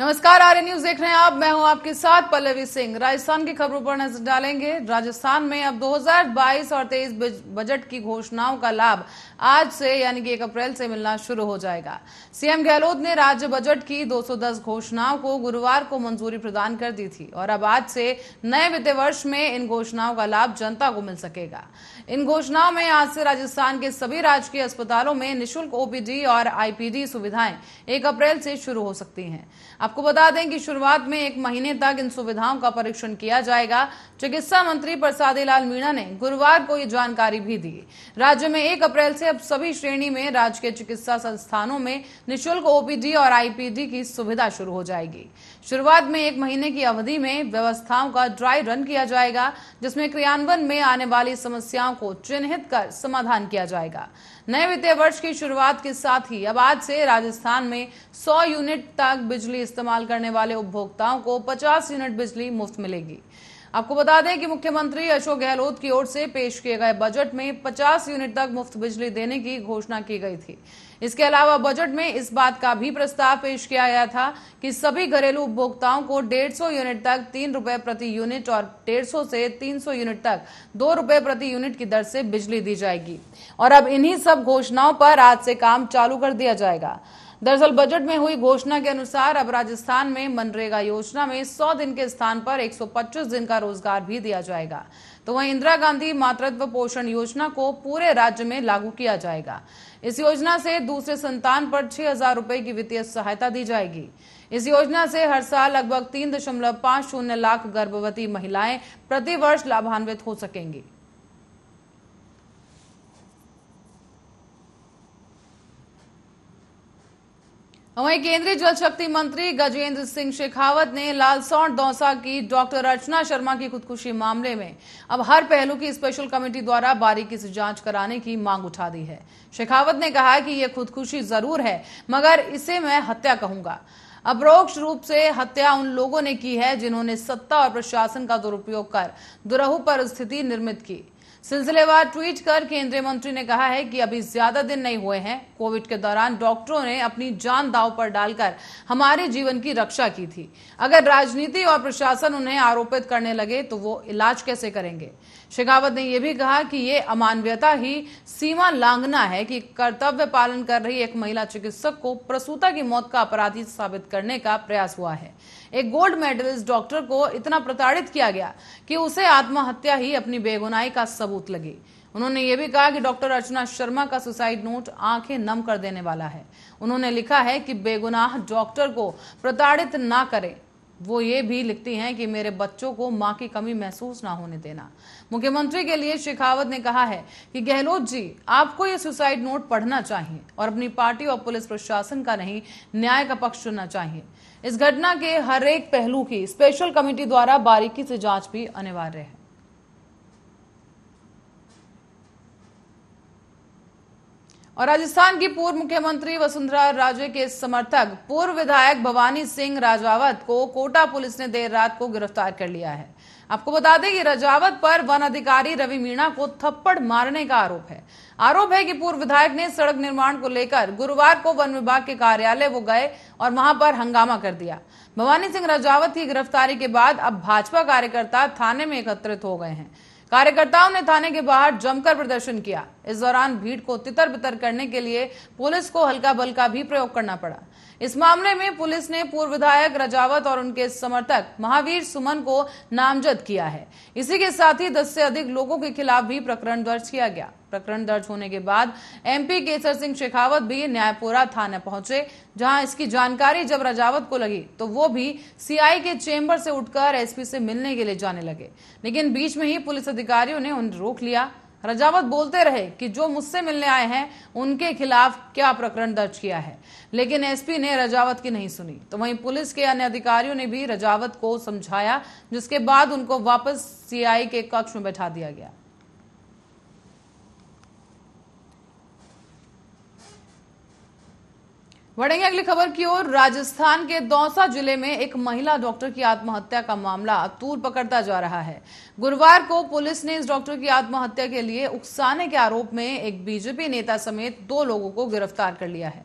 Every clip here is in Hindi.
नमस्कार आर न्यूज देख रहे हैं आप मैं हूं आपके साथ पल्लवी सिंह राजस्थान की खबरों पर नजर डालेंगे राजस्थान में अब 2022 और 23 बजट की घोषणाओं का लाभ आज से यानी कि एक अप्रैल से मिलना शुरू हो जाएगा सीएम गहलोत ने राज्य बजट की 210 घोषणाओं को गुरुवार को मंजूरी प्रदान कर दी थी और अब आज से नए वित्तीय वर्ष में इन घोषणाओं का लाभ जनता को मिल सकेगा इन घोषणाओं में आज से राजस्थान के सभी राजकीय अस्पतालों में निःशुल्क ओपीडी और आईपीडी सुविधाएं एक अप्रैल से शुरू हो सकती है आपको बता दें कि शुरुआत में एक महीने तक इन सुविधाओं का परीक्षण किया जाएगा चिकित्सा मंत्री परसादी लाल मीणा ने गुरुवार को ये जानकारी भी दी राज्य में एक अप्रैल से अब सभी श्रेणी में राजकीय चिकित्सा संस्थानों में निशुल्क ओपीडी और आईपीडी की सुविधा शुरू हो जाएगी शुरुआत में एक महीने की अवधि में व्यवस्थाओं का ड्राई रन किया जाएगा जिसमें क्रियान्वयन में आने वाली समस्याओं को चिन्हित कर समाधान किया जाएगा नए वित्तीय वर्ष की शुरुआत के साथ ही अब आज से राजस्थान में सौ यूनिट तक बिजली इस्तेमाल करने वाले उपभोक्ताओं को पचास यूनिट बिजली मुफ्त मिलेगी आपको बता दें कि मुख्यमंत्री अशोक गहलोत की ओर से पेश किए गए बजट में 50 यूनिट तक मुफ्त बिजली देने की घोषणा की गई थी इसके अलावा बजट में इस बात का भी प्रस्ताव पेश किया गया था कि सभी घरेलू उपभोक्ताओं को 150 यूनिट तक तीन रुपए प्रति यूनिट और 150 से 300 यूनिट तक दो रुपए प्रति यूनिट की दर से बिजली दी जाएगी और अब इन्हीं सब घोषणाओं पर आज से काम चालू कर दिया जाएगा दरअसल बजट में हुई घोषणा के अनुसार अब राजस्थान में मनरेगा योजना में 100 दिन के स्थान पर 125 दिन का रोजगार भी दिया जाएगा तो वहीं इंदिरा गांधी मातृत्व पोषण योजना को पूरे राज्य में लागू किया जाएगा इस योजना से दूसरे संतान पर छह हजार की वित्तीय सहायता दी जाएगी इस योजना से हर साल लगभग तीन दशमलव पांच शून्य लाख गर्भवती महिलाएं प्रतिवर्ष लाभान्वित हो सकेंगी वहीं केंद्रीय जल शक्ति मंत्री गजेंद्र सिंह शेखावत ने लालसौंड दौसा की डॉक्टर अर्चना शर्मा की खुदकुशी मामले में अब हर पहलू की स्पेशल कमेटी द्वारा बारीकी से जांच कराने की मांग उठा दी है शेखावत ने कहा कि यह खुदकुशी जरूर है मगर इसे मैं हत्या कहूंगा अप्रोक्ष रूप से हत्या उन लोगों ने की है जिन्होंने सत्ता और प्रशासन का दुरुपयोग कर दुरहू पर स्थिति निर्मित की सिलसिलेवार ट्वीट कर केंद्रीय मंत्री ने कहा है कि अभी ज्यादा दिन नहीं हुए हैं कोविड के दौरान डॉक्टरों ने अपनी जान दाव पर डालकर हमारे जीवन की रक्षा की थी अगर राजनीति और प्रशासन उन्हें आरोपित करने लगे तो वो इलाज कैसे करेंगे शेखावत ने यह भी कहा कि ये अमानवीयता ही सीमा लांघना है कि कर्तव्य पालन कर रही एक महिला चिकित्सक को प्रसूता की मौत का अपराधी साबित करने का प्रयास हुआ है एक गोल्ड मेडलिस्ट डॉक्टर को इतना प्रताड़ित किया गया कि उसे आत्महत्या ही अपनी बेगुनाही का सबूत लगी उन्होंने ये भी कहा कि डॉक्टर अर्चना शर्मा का सुसाइड नोट आंखें नम कर देने वाला है उन्होंने लिखा है कि बेगुनाह डॉक्टर को प्रताड़ित ना करें वो ये भी लिखती हैं कि मेरे बच्चों को मां की कमी महसूस ना होने देना मुख्यमंत्री के लिए शेखावत ने कहा है कि गहलोत जी आपको ये सुसाइड नोट पढ़ना चाहिए और अपनी पार्टी और पुलिस प्रशासन का नहीं न्याय का पक्ष चुनना चाहिए इस घटना के हर एक पहलू की स्पेशल कमेटी द्वारा बारीकी से जांच भी अनिवार्य है और राजस्थान की पूर्व मुख्यमंत्री वसुंधरा राजे के समर्थक पूर्व विधायक भवानी सिंह राजावत को कोटा पुलिस ने देर रात को गिरफ्तार कर लिया है आपको बता दें कि रजावत पर वन अधिकारी रवि मीणा को थप्पड़ मारने का आरोप है आरोप है कि पूर्व विधायक ने सड़क निर्माण को लेकर गुरुवार को वन विभाग के कार्यालय वो गए और वहां पर हंगामा कर दिया भवानी सिंह रजावत की गिरफ्तारी के बाद अब भाजपा कार्यकर्ता थाने में एकत्रित हो गए हैं कार्यकर्ताओं ने थाने के बाहर जमकर प्रदर्शन किया इस दौरान भीड़ को तितर बितर करने के लिए पुलिस को हल्का बल का भी प्रयोग करना पड़ा इस मामले में पुलिस ने पूर्व विधायक रजावत और उनके समर्थक महावीर सुमन को नामजद किया है इसी के साथ ही दस से अधिक लोगों के खिलाफ भी प्रकरण दर्ज किया गया प्रकरण दर्ज होने के बाद एमपी केसर सिंह शेखावत भी न्यायपुरा थाना पहुंचे जहां इसकी जानकारी जब रजावत को लगी तो वो भी सीआई के चेंबर से उठकर एसपी से मिलने के लिए जाने लगे लेकिन बीच में ही पुलिस अधिकारियों ने उन्हें रोक लिया रजावत बोलते रहे कि जो मुझसे मिलने आए हैं उनके खिलाफ क्या प्रकरण दर्ज किया है लेकिन एसपी ने रजावत की नहीं सुनी तो वहीं पुलिस के अन्य अधिकारियों ने भी रजावत को समझाया जिसके बाद उनको वापस सीआई के कक्ष में बैठा दिया गया बढ़ेंगे अगली खबर की ओर राजस्थान के दौसा जिले में एक महिला डॉक्टर की आत्महत्या का मामला तूर पकड़ता जा रहा है गुरुवार को पुलिस ने इस डॉक्टर की आत्महत्या के लिए उकसाने के आरोप में एक बीजेपी नेता समेत दो लोगों को गिरफ्तार कर लिया है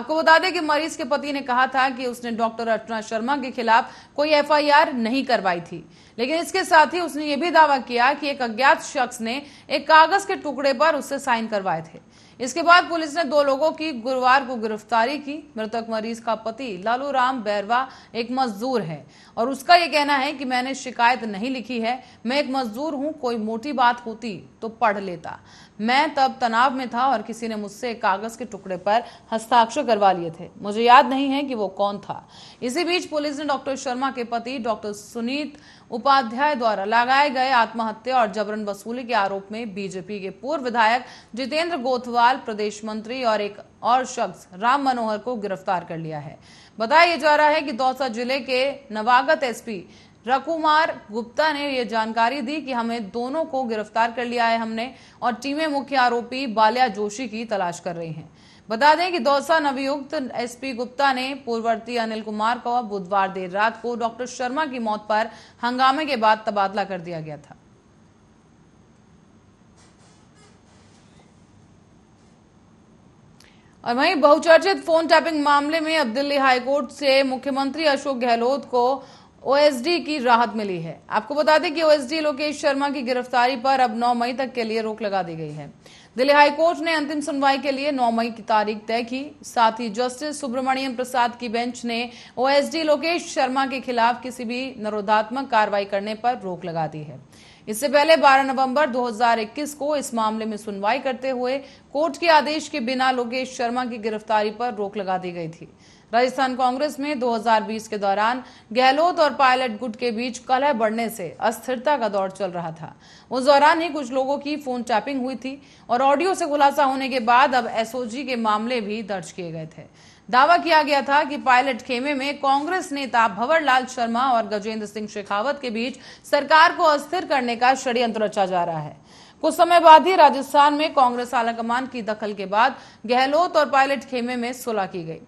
आपको बता दें कि मरीज के पति ने कहा था कि उसने डॉक्टर अर्चना शर्मा के खिलाफ कोई एफआईआर नहीं करवाई थी लेकिन इसके साथ ही उसने ये भी दावा किया कि एक अज्ञात शख्स ने एक कागज के टुकड़े पर उससे साइन करवाए थे इसके बाद पुलिस ने दो लोगों की गुरुवार को गिरफ्तारी की मृतक मरीज का पति लालू राम बैरवा एक मजदूर है और उसका यह कहना है कि मैंने शिकायत नहीं लिखी है मैं एक मजदूर हूं कोई मोटी बात होती तो पढ़ लेता मैं तब तनाव में था और किसी ने मुझसे एक कागज के टुकड़े पर हस्ताक्षर करवा लिए थे मुझे याद नहीं है कि वो कौन था इसी बीच पुलिस ने डॉक्टर शर्मा के पति डॉक्टर सुनीत उपाध्याय द्वारा लगाए गए आत्महत्या और जबरन वसूली के आरोप में बीजेपी के पूर्व विधायक जितेंद्र गोथवाल प्रदेश मंत्री और एक और शख्स राम मनोहर को गिरफ्तार कर लिया है बताया जा रहा है कि दौसा जिले के नवागत एसपी रकुमार गुप्ता ने यह जानकारी दी कि हमें दोनों को गिरफ्तार कर लिया है हमने और टीमें मुख्य आरोपी बाल्या जोशी की तलाश कर रही हैं बता दें कि दौसा नवयुक्त एसपी गुप्ता ने पूर्ववर्ती अनिल कुमार को बुधवार देर रात को डॉक्टर शर्मा की मौत पर हंगामे के बाद तबादला कर दिया गया था और वहीं बहुचर्चित फोन टैपिंग मामले में अब दिल्ली हाईकोर्ट से मुख्यमंत्री अशोक गहलोत को ओएसडी की राहत मिली है आपको बता दें कि ओएसडी लोकेश शर्मा की गिरफ्तारी पर अब 9 मई तक के लिए रोक लगा दी गई है दिल्ली हाई कोर्ट ने अंतिम सुनवाई के लिए 9 मई की तारीख तय की साथ ही जस्टिस सुब्रमण्यम प्रसाद की बेंच ने ओएसडी लोकेश शर्मा के खिलाफ किसी भी नरोधात्मक कार्रवाई करने पर रोक लगा दी है इससे पहले 12 नवंबर 2021 को इस मामले में सुनवाई करते हुए कोर्ट के आदेश के बिना लोकेश शर्मा की गिरफ्तारी पर रोक लगा दी गई थी राजस्थान कांग्रेस में 2020 के दौरान गहलोत और पायलट गुट के बीच कलह बढ़ने से अस्थिरता का दौर चल रहा था उस दौरान ही कुछ लोगों की फोन टैपिंग हुई थी और ऑडियो से खुलासा होने के बाद अब एसओजी के मामले भी दर्ज किए गए थे दावा किया गया था कि पायलट खेमे में कांग्रेस नेता भंवरलाल शर्मा और गजेंद्र सिंह शेखावत के बीच सरकार को अस्थिर करने का षड्यंत्र रचा जा रहा है कुछ समय बाद ही राजस्थान में कांग्रेस आलाकमान की दखल के बाद गहलोत और पायलट खेमे में सुलह की गई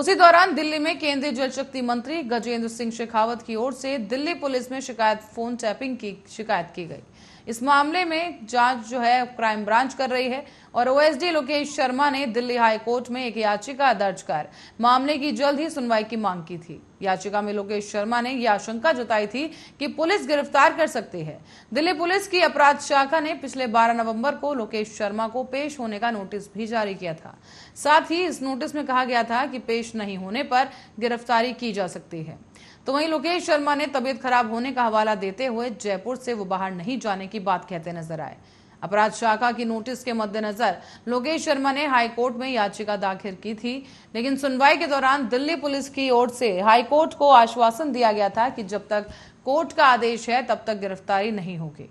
उसी दौरान दिल्ली में केंद्रीय जल शक्ति मंत्री गजेंद्र सिंह शेखावत की ओर से दिल्ली पुलिस में शिकायत फोन टैपिंग की शिकायत की गई इस मामले में जांच जो है क्राइम ब्रांच कर रही है और ओएसडी लोकेश शर्मा ने दिल्ली हाई कोर्ट में एक याचिका दर्ज कर मामले की जल्द ही सुनवाई की मांग की थी याचिका में लोकेश शर्मा ने यह आशंका जताई थी कि पुलिस गिरफ्तार कर सकती है दिल्ली पुलिस की अपराध शाखा ने पिछले 12 नवंबर को लोकेश शर्मा को पेश होने का नोटिस भी जारी किया था साथ ही इस नोटिस में कहा गया था कि पेश नहीं होने पर गिरफ्तारी की जा सकती है तो वहीं लोकेश शर्मा ने तबीयत खराब होने का हवाला देते हुए जयपुर से वो बाहर नहीं जाने की बात कहते नजर आए अपराध शाखा की नोटिस के मद्देनजर लोकेश शर्मा ने हाईकोर्ट में याचिका दाखिल की थी लेकिन सुनवाई के दौरान दिल्ली पुलिस की ओर से हाईकोर्ट को आश्वासन दिया गया था कि जब तक कोर्ट का आदेश है तब तक गिरफ्तारी नहीं होगी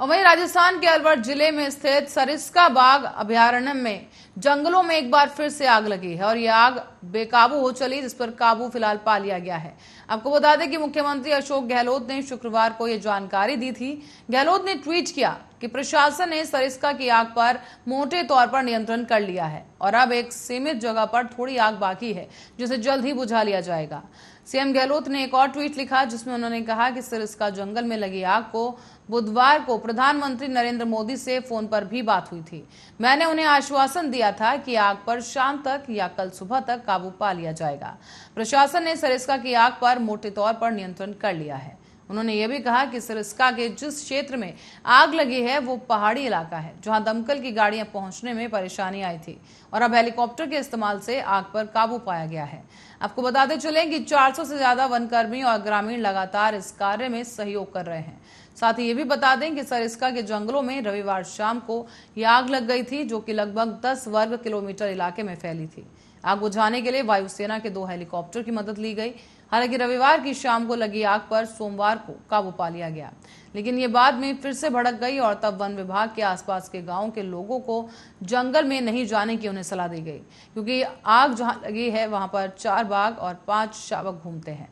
और वहीं राजस्थान के अलवर जिले में स्थित सरिस्का बाग अभ्यारण्य में जंगलों में एक बार फिर से आग लगी है और ये आग बेकाबू हो चली जिस पर काबू फिलहाल पा लिया गया है आपको बता दें कि मुख्यमंत्री अशोक गहलोत ने शुक्रवार को यह जानकारी दी थी गहलोत ने ट्वीट किया कि प्रशासन ने सरिस्का की आग पर मोटे तौर पर नियंत्रण कर लिया है और अब एक सीमित जगह पर थोड़ी आग बाकी है जिसे जल्द ही बुझा लिया जाएगा सीएम गहलोत ने एक और ट्वीट लिखा जिसमें उन्होंने कहा कि सरिस्का जंगल में लगी आग को बुधवार को प्रधानमंत्री नरेंद्र मोदी से फोन पर भी बात हुई थी मैंने उन्हें आश्वासन दिया था कि आग पर शाम तक या कल सुबह तक काबू पा लिया जाएगा प्रशासन ने सरिस्का की आग पर मोटे तौर पर नियंत्रण कर लिया है उन्होंने यह भी कहा कि सरिस्का के जिस क्षेत्र में आग लगी है वो पहाड़ी इलाका है जहां दमकल की गाड़ियां पहुंचने में परेशानी आई थी और अब हेलीकॉप्टर के इस्तेमाल से आग पर काबू पाया गया है आपको बताते चलें कि 400 से ज्यादा वनकर्मी और ग्रामीण लगातार इस कार्य में सहयोग कर रहे हैं साथ ही ये भी बता दें कि सरिस्का के जंगलों में रविवार शाम को ये आग लग गई थी जो कि लगभग 10 वर्ग किलोमीटर इलाके में फैली थी आग बुझाने के लिए वायुसेना के दो हेलीकॉप्टर की मदद ली गई हालांकि रविवार की शाम को लगी आग पर सोमवार को काबू पा लिया गया लेकिन ये बाद में फिर से भड़क गई और तब वन विभाग के आसपास के गांव के लोगों को जंगल में नहीं जाने की उन्हें सलाह दी गई क्योंकि आग जहां लगी है वहां पर चार बाघ और पांच शावक घूमते हैं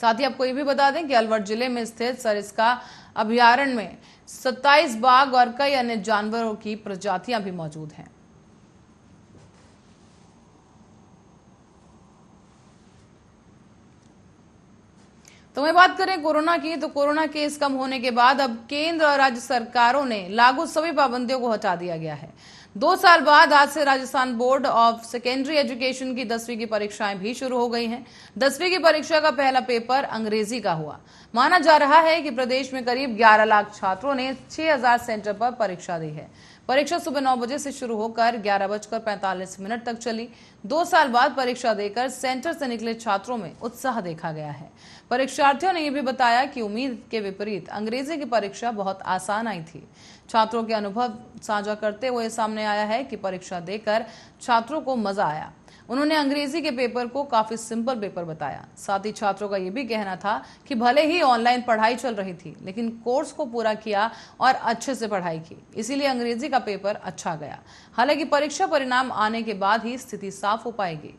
साथ ही आपको ये भी बता दें कि अलवर जिले में स्थित सरिस्का अभ्यारण्य में 27 बाघ और कई अन्य जानवरों की प्रजातियां भी मौजूद हैं तो मैं बात करें कोरोना की तो कोरोना केस कम होने के बाद अब केंद्र और राज्य सरकारों ने लागू सभी पाबंदियों को हटा दिया गया है दो साल बाद आज से Rajasthan board of secondary education की दसवीं की परीक्षाएं भी शुरू हो गई हैं दसवीं की परीक्षा का पहला पेपर अंग्रेजी का हुआ माना जा रहा है कि प्रदेश में करीब 11 लाख छात्रों ने 6000 सेंटर पर परीक्षा दी है परीक्षा सुबह नौ बजे से शुरू होकर ग्यारह बजकर पैंतालीस मिनट तक चली दो साल बाद परीक्षा देकर सेंटर से निकले छात्रों में उत्साह देखा गया है परीक्षार्थियों ने यह भी बताया कि उम्मीद के विपरीत अंग्रेजी की परीक्षा बहुत आसान आई थी छात्रों के अनुभव साझा करते हुए सामने आया है कि परीक्षा देकर छात्रों को मजा आया उन्होंने अंग्रेजी के पेपर को काफी सिंपल पेपर बताया साथ ही छात्रों का यह भी कहना था कि भले ही ऑनलाइन पढ़ाई चल रही थी लेकिन कोर्स को पूरा किया और अच्छे से पढ़ाई की इसीलिए अंग्रेजी का पेपर अच्छा गया हालांकि परीक्षा परिणाम आने के बाद ही स्थिति साफ हो पाएगी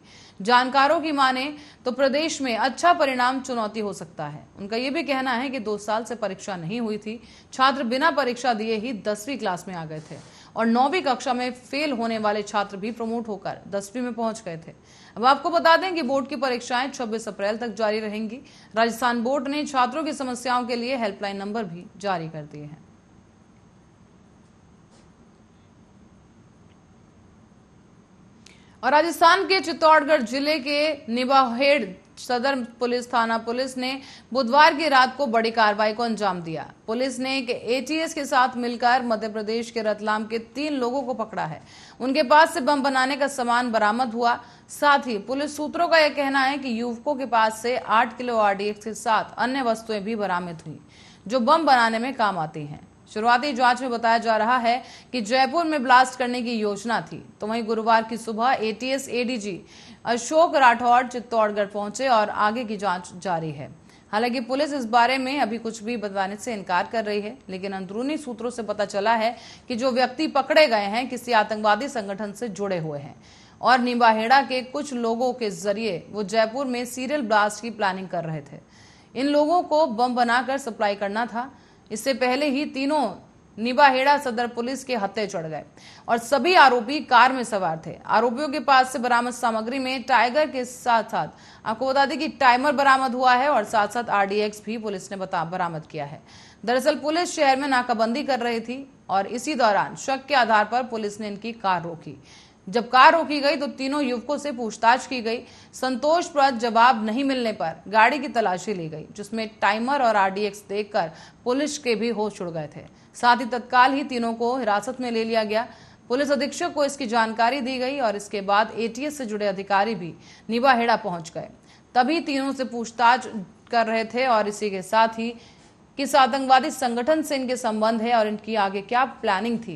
जानकारों की माने तो प्रदेश में अच्छा परिणाम चुनौती हो सकता है उनका यह भी कहना है कि दो साल से परीक्षा नहीं हुई थी छात्र बिना परीक्षा दिए ही दसवीं क्लास में आ गए थे और नौवीं कक्षा में फेल होने वाले छात्र भी प्रमोट होकर दसवीं में पहुंच गए थे अब आपको बता दें कि बोर्ड की परीक्षाएं 26 अप्रैल तक जारी रहेंगी राजस्थान बोर्ड ने छात्रों की समस्याओं के लिए हेल्पलाइन नंबर भी जारी कर दिए हैं और राजस्थान के चित्तौड़गढ़ जिले के निबाहेड़ सदर पुलिस थाना पुलिस ने बुधवार की रात को बड़ी कार्रवाई को अंजाम दिया पुलिस ने एक एटीएस के साथ मिलकर मध्य प्रदेश के रतलाम के तीन लोगों को पकड़ा है उनके पास से बम बनाने का सामान बरामद हुआ साथ ही पुलिस सूत्रों का यह कहना है कि युवकों के पास से आठ किलो आरडीएक्स के साथ अन्य वस्तुएं भी बरामद हुई जो बम बनाने में काम आती है शुरुआती जांच में बताया जा रहा है कि जयपुर में ब्लास्ट करने की योजना थी तो वहीं गुरुवार की सुबह एटीएस एडीजी अशोक राठौर चित्तौड़गढ़ पहुंचे और आगे की जांच जारी है हालांकि पुलिस इस बारे में अभी कुछ भी बताने से इनकार कर रही है लेकिन अंदरूनी सूत्रों से पता चला है कि जो व्यक्ति पकड़े गए हैं किसी आतंकवादी संगठन से जुड़े हुए हैं और निम्बाहेड़ा के कुछ लोगों के जरिए वो जयपुर में सीरियल ब्लास्ट की प्लानिंग कर रहे थे इन लोगों को बम बनाकर सप्लाई करना था इससे पहले ही तीनों निबाहेड़ा सदर पुलिस के हत्या चढ़ गए और सभी आरोपी कार में सवार थे आरोपियों के पास से बरामद सामग्री में टाइगर के साथ साथ आपको बता दें कि टाइमर बरामद हुआ है और साथ साथ आरडीएक्स भी पुलिस ने बता बरामद किया है दरअसल पुलिस शहर में नाकाबंदी कर रही थी और इसी दौरान शक के आधार पर पुलिस ने इनकी कार रोकी जब कार रोकी गई तो तीनों युवकों से पूछताछ की गई संतोषप्रद जवाब नहीं मिलने पर गाड़ी की तलाशी ली गई जिसमें टाइमर और आरडीएक्स देखकर पुलिस के भी होश उड़ गए थे साथ ही तत्काल ही तीनों को हिरासत में ले लिया गया पुलिस अधीक्षक को इसकी जानकारी दी गई और इसके बाद एटीएस से जुड़े अधिकारी भी निवाहेड़ा पहुंच गए तभी तीनों से पूछताछ कर रहे थे और इसी के साथ ही किस आतंकवादी संगठन से इनके संबंध है और इनकी आगे क्या प्लानिंग थी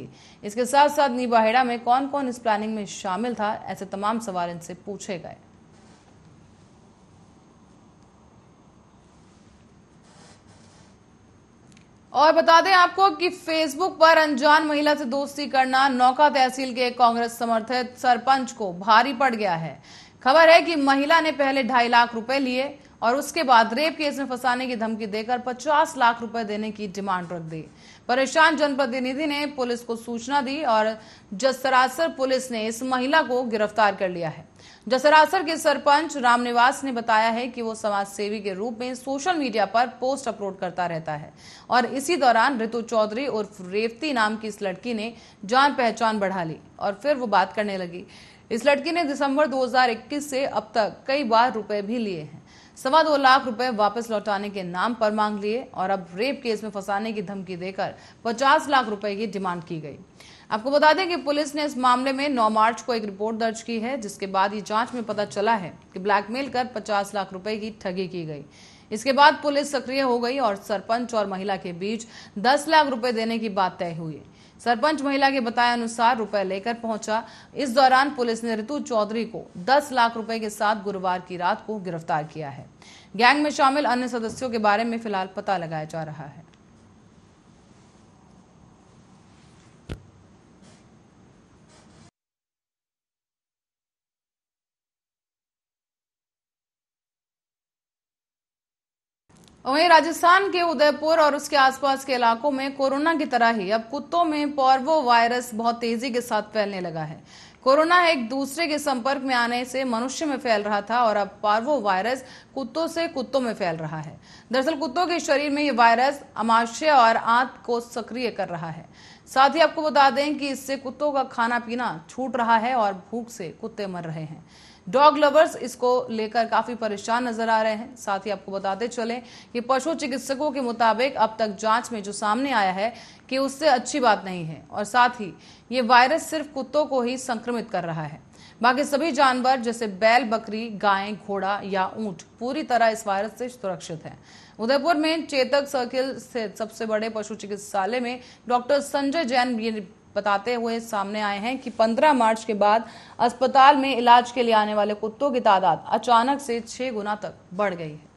इसके साथ साथ निबाहेड़ा में कौन कौन इस प्लानिंग में शामिल था ऐसे तमाम सवाल इनसे पूछे गए और बता दें आपको कि फेसबुक पर अनजान महिला से दोस्ती करना नौका तहसील के कांग्रेस समर्थित सरपंच को भारी पड़ गया है खबर है कि महिला ने पहले ढाई लाख रुपए लिए और उसके बाद रेप केस में फंसाने की धमकी देकर 50 लाख रुपए देने की डिमांड रख दी परेशान जनप्रतिनिधि ने पुलिस को सूचना दी और जसरासर पुलिस ने इस महिला को गिरफ्तार कर लिया है जसरासर के सरपंच रामनिवास ने बताया है कि वो समाज सेवी के रूप में सोशल मीडिया पर पोस्ट अपलोड करता रहता है और इसी दौरान ऋतु चौधरी उर्फ रेवती नाम की इस लड़की ने जान पहचान बढ़ा ली और फिर वो बात करने लगी इस लड़की ने दिसंबर 2021 से अब तक कई बार रुपए भी लिए हैं सवा दो लाख रुपए वापस लौटाने के नाम पर मांग लिए और अब रेप केस में फंसाने की धमकी देकर पचास लाख रुपए की डिमांड की गई आपको बता दें कि पुलिस ने इस मामले में 9 मार्च को एक रिपोर्ट दर्ज की है जिसके बाद ये जांच में पता चला है कि ब्लैकमेल कर 50 लाख रुपए की ठगी की गई इसके बाद पुलिस सक्रिय हो गई और सरपंच और महिला के बीच 10 लाख रुपए देने की बात तय हुई सरपंच महिला के बताए अनुसार रुपए लेकर पहुंचा इस दौरान पुलिस ने ऋतु चौधरी को 10 लाख रुपए के साथ गुरुवार की रात को गिरफ्तार किया है गैंग में शामिल अन्य सदस्यों के बारे में फिलहाल पता लगाया जा रहा है वहीं राजस्थान के उदयपुर और उसके आसपास के इलाकों में कोरोना की तरह ही अब कुत्तों में पॉर्वो वायरस बहुत तेजी के साथ फैलने लगा है कोरोना एक दूसरे के संपर्क में आने से मनुष्य में फैल रहा था और अब पार्वो वायरस कुत्तों से कुत्तों में फैल रहा है दरअसल कुत्तों के शरीर में ये वायरस अमाशय और आंत को सक्रिय कर रहा है साथ ही आपको बता दें कि इससे कुत्तों का खाना पीना छूट रहा है और भूख से कुत्ते मर रहे हैं डॉग लवर्स इसको लेकर काफी परेशान नजर आ रहे हैं साथ ही आपको बताते चलें कि पशु चिकित्सकों के मुताबिक अब तक जांच में जो सामने आया है कि उससे अच्छी बात नहीं है और साथ ही ये वायरस सिर्फ कुत्तों को ही संक्रमित कर रहा है बाकी सभी जानवर जैसे बैल बकरी गाय घोड़ा या ऊंट पूरी तरह इस वायरस से सुरक्षित हैं उदयपुर में चेतक सर्किल स्थित सबसे बड़े पशु चिकित्सालय में डॉक्टर संजय जैन बताते हुए सामने आए हैं कि 15 मार्च के बाद अस्पताल में इलाज के लिए आने वाले कुत्तों की तादाद अचानक से छह गुना तक बढ़ गई है